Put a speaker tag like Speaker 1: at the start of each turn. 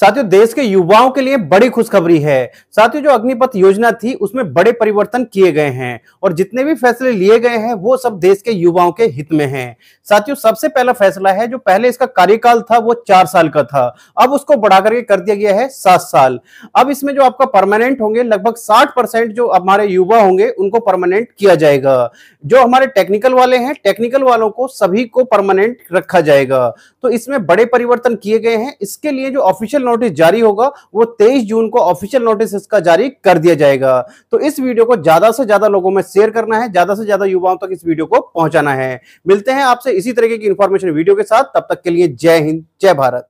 Speaker 1: साथियों देश के युवाओं के लिए बड़ी खुशखबरी है साथियों जो अग्निपथ योजना थी उसमें बड़े परिवर्तन किए गए हैं और जितने भी फैसले लिए गए हैं वो सब देश के युवाओं के हित में हैं साथियों सबसे पहला फैसला है जो पहले इसका कार्यकाल था वो चार साल का था अब उसको बढ़ा करके कर दिया गया है सात साल अब इसमें जो आपका परमानेंट होंगे लगभग साठ परसेंट जो हमारे युवा होंगे उनको परमानेंट किया जाएगा जो हमारे टेक्निकल वाले हैं टेक्निकल वालों को सभी को परमानेंट रखा जाएगा तो इसमें बड़े परिवर्तन किए गए हैं इसके लिए जो ऑफिशियल ऑफिशियल नोटिस जारी होगा वो तेईस जून को ऑफिशियल नोटिस इसका जारी कर दिया जाएगा तो इस वीडियो को ज्यादा से ज्यादा लोगों में शेयर करना है ज्यादा से ज्यादा युवाओं तक इस वीडियो को पहुंचाना है मिलते हैं आपसे इसी तरीके की इंफॉर्मेशन वीडियो के साथ तब तक के लिए जय हिंद जय भारत